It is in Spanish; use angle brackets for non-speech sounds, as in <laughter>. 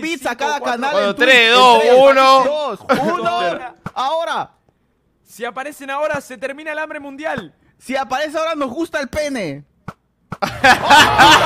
3 cada canal. Bueno, 3, 2, 1. 2, 1. Ahora. Si aparecen ahora, se termina el hambre mundial. Si aparece ahora, nos gusta el pene. <laughs>